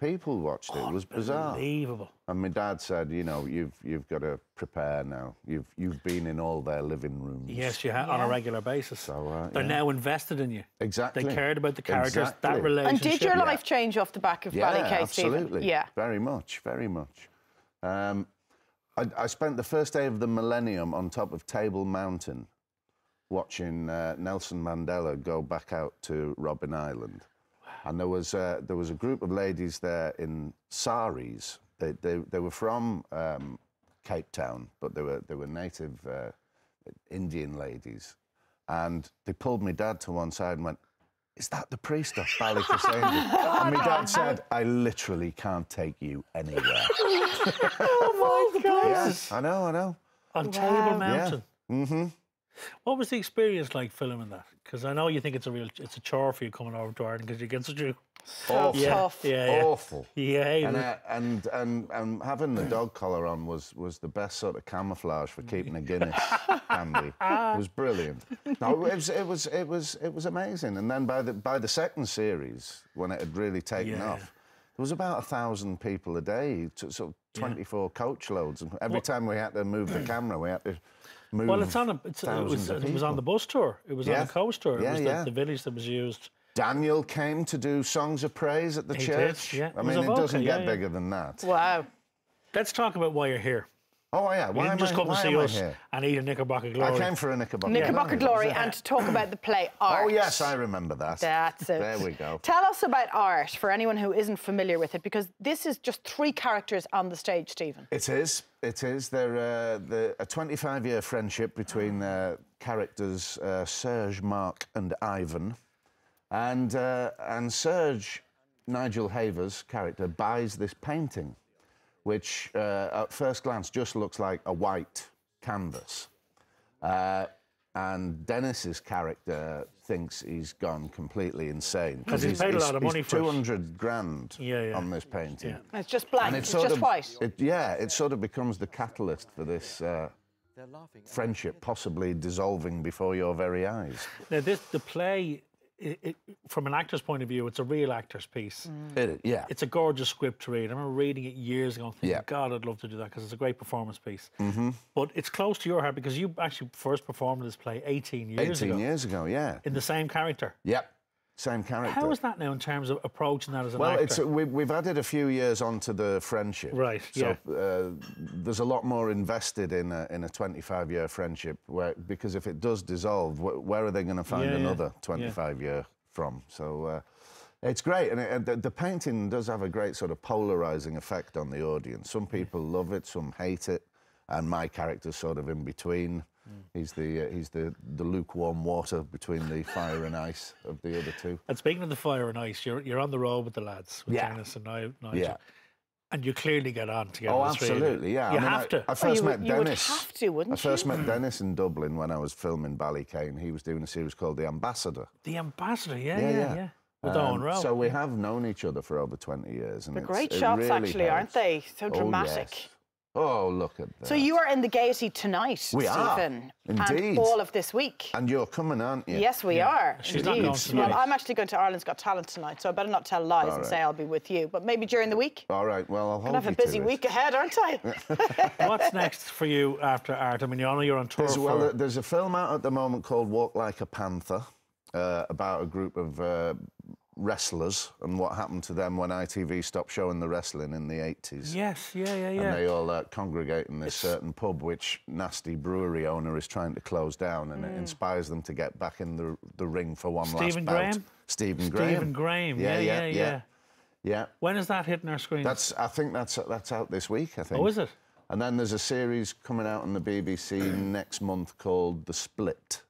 people watched it. It was bizarre. Unbelievable. And my dad said, you know, you've you've got to prepare now. You've you've been in all their living rooms. Yes, you have yeah. on a regular basis. So uh, they're yeah. now invested in you. Exactly. They cared about the characters, exactly. that relationship. And did your life yeah. change off the back of yeah, Ballycase? Absolutely. Even? Yeah. Very much. Very much. Um, I, I, spent the first day of the millennium on top of Table Mountain, watching uh, Nelson Mandela go back out to Robin Island. And there was a, uh, there was a group of ladies there in saris. They, they, they were from um, Cape Town, but they were they were native uh, Indian ladies, and they pulled my dad to one side and went, is that the priest of Bally Crusader? and oh my dad said, I literally can't take you anywhere. oh my gosh. I know, I know. On wow. Table Mountain. Yeah. Mm-hmm. What was the experience like filming that? Because I know you think it's a real it's a chore for you coming over to Ireland because you get such a awful, yeah, tough. Yeah, yeah. awful. Yeah, and, uh, and and and having the dog collar on was was the best sort of camouflage for keeping a Guinness handy. It was brilliant. No, it was it was it was it was amazing. And then by the by the second series, when it had really taken yeah. off, there was about a thousand people a day, sort of 24 yeah. coach loads. And every what? time we had to move the camera, we had to move. Well, it's on a, it's, it, was, it was on the bus tour. It was yeah. on the coast tour. Yeah, it was yeah. the, the village that was used. Daniel came to do songs of praise at the he church. Did, yeah. I mean, it, it doesn't yeah, get yeah. bigger than that. Wow. Let's talk about why you're here. Oh, yeah. Why you didn't just come and see us and eat a Knickerbocker Glory. I came for a Knickerbocker. Knickerbocker Glory and to talk about the play Art. Oh, yes, I remember that. That's it. There we go. Tell us about Art for anyone who isn't familiar with it, because this is just three characters on the stage, Stephen. It is. There uh, a 25-year friendship between uh, characters uh, Serge, Mark and Ivan. And, uh, and Serge, Nigel Havers' character, buys this painting which uh, at first glance just looks like a white canvas. Uh, and Dennis's character thinks he's gone completely insane. Because he's, he's paid a lot of money for 200 it. grand yeah, yeah. on this painting. Yeah. it's just black, it's, it's just of, white. It, yeah, it sort of becomes the catalyst for this uh, friendship possibly dissolving before your very eyes. Now, this, the play it, from an actor's point of view, it's a real actor's piece. Mm. It, yeah. It's a gorgeous script to read. I remember reading it years ago and thinking, yeah. God, I'd love to do that because it's a great performance piece. Mm-hmm. But it's close to your heart because you actually first performed this play 18 years 18 ago. 18 years ago, yeah. In the same character. Yep same character. How is that now in terms of approaching that as an well, actor? it's we, we've added a few years onto the friendship. Right. So yeah. uh, there's a lot more invested in a, in a 25 year friendship where because if it does dissolve, where are they going to find yeah, another 25 yeah. year from? So. Uh, it's great, and, it, and the, the, painting does have a great sort of polarizing effect on the audience. Some people love it, some hate it, and my character's sort of in between. He's the uh, he's the, the lukewarm water between the fire and ice of the other two. And speaking of the fire and ice, you're you're on the road with the lads, with yeah. Dennis and Nigel. Yeah. And you clearly get on together. Oh, absolutely, yeah. You I mean, have I, to. I oh, first oh, you, met you Dennis. Would have to, wouldn't I first you? met Dennis in Dublin when I was filming Ballycane. He was doing a series called The Ambassador. The Ambassador, yeah, yeah, yeah. yeah. With um, Owen Rowe. So we have known each other for over 20 years. And They're great shots, really actually, helps. aren't they? So dramatic. Oh, yes. Oh, look at that. So you are in the Gaiety tonight, we Stephen. Are. Indeed. And all of this week. And you're coming, aren't you? Yes, we yeah. are. She's indeed. not tonight. Well, I'm actually going to Ireland's Got Talent tonight, so I better not tell lies and say I'll be with you. But maybe during the week. All right, well, I'll hold I have a busy week ahead, aren't I? What's next for you after art? I mean, you know you're on tour there's, for... Well, there's a film out at the moment called Walk Like a Panther. Uh, about a group of uh, wrestlers and what happened to them when ITV stopped showing the wrestling in the 80s. Yes, yeah, yeah, yeah. And they all uh, congregate in this it's... certain pub which nasty brewery owner is trying to close down and mm. it inspires them to get back in the, the ring for one Stephen last Graham? bout. Stephen Graham? Stephen Graham, yeah, yeah, yeah. yeah. yeah. yeah. When is that hitting our screen? That's I think that's that's out this week, I think. Oh, is it? And then there's a series coming out on the BBC next month called The Split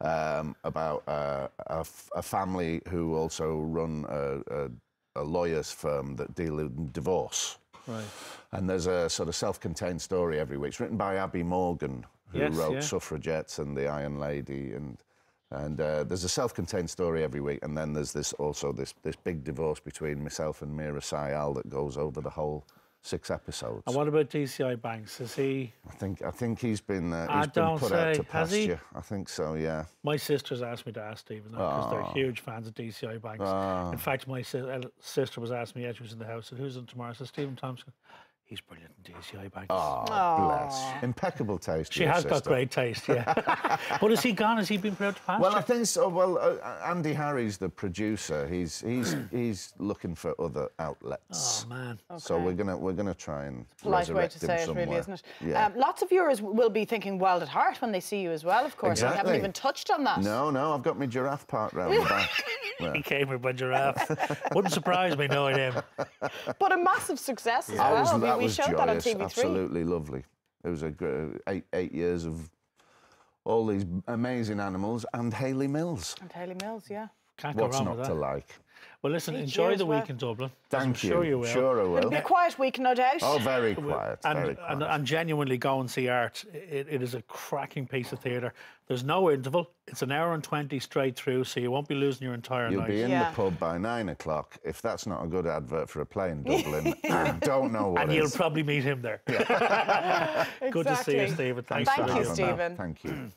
um, about uh, a, f- a family who also run a, a, a lawyer's firm that deal in divorce. Right. And there's a sort of self contained story every week. It's written by Abby Morgan, who yes, wrote yeah. Suffragettes and The Iron Lady and. And uh, there's a self-contained story every week, and then there's this also this this big divorce between myself and Mira Sayal that goes over the whole six episodes. And what about DCI Banks? Has he? I think I think he's been uh, he's I been put say, out to pasture. I think so. Yeah. My sisters asked me to ask Stephen because oh. they're ah. huge fans of DCI Banks. Oh. In ah. fact, my si sister was asking me as she was in the house, "Who's in tomorrow?" So Stephen Thompson. He's brilliant, DCI Banks. Oh, Aww. bless. Impeccable taste. She has sister. got great taste, yeah. but has he gone? Has he been proud to pass? Well, I think so. Well, uh, uh Andy Harry's the producer. He's he's he's looking for other outlets. Oh man. Okay. So we're gonna we're gonna try and polite way to say somewhere. it, really, isn't it? Yeah. Um, lots of viewers will be thinking wild at heart when they see you as well. Of course, exactly. we haven't even touched on that. No, no, I've got my giraffe part round the back. Yeah. He came with my giraffe. Wouldn't surprise me knowing him. But a massive success yeah that we was showed joyous, that on TV3. Absolutely lovely. It was a great, eight, eight years of all these amazing animals and Haley Mills. And Haley Mills, yeah. What's not to like? Well, listen, Thank enjoy the well. week in Dublin. Thank you. Sure you will. Sure I will. It'll be a quiet week, no doubt. Oh, very quiet. And, very quiet. And, and, genuinely go and see art. It, it is a cracking piece of theatre. There's no interval. It's an hour and 20 straight through, so you won't be losing your entire You'll night. You'll be in yeah. the pub by nine o'clock. If that's not a good advert for a play in Dublin, I don't know what And is. you'll probably meet him there. Yeah. exactly. Good to see you, Stephen. Thanks Thank you, Stephen. Thank you. Mm.